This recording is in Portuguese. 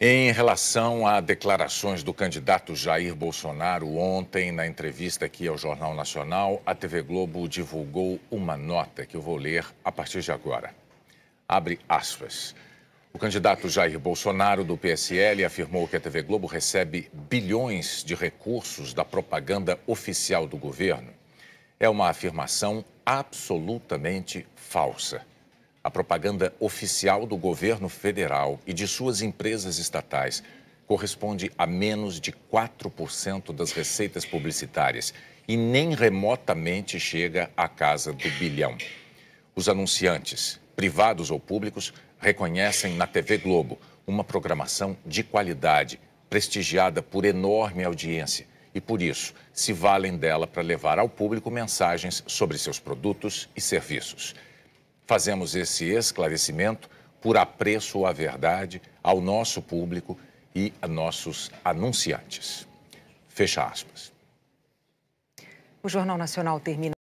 Em relação a declarações do candidato Jair Bolsonaro ontem, na entrevista aqui ao Jornal Nacional, a TV Globo divulgou uma nota que eu vou ler a partir de agora. Abre aspas. O candidato Jair Bolsonaro, do PSL, afirmou que a TV Globo recebe bilhões de recursos da propaganda oficial do governo. É uma afirmação absolutamente falsa. A propaganda oficial do governo federal e de suas empresas estatais corresponde a menos de 4% das receitas publicitárias e nem remotamente chega à casa do bilhão. Os anunciantes, privados ou públicos, reconhecem na TV Globo uma programação de qualidade, prestigiada por enorme audiência e, por isso, se valem dela para levar ao público mensagens sobre seus produtos e serviços. Fazemos esse esclarecimento por apreço à verdade, ao nosso público e a nossos anunciantes. Fecha aspas. O Jornal Nacional termina.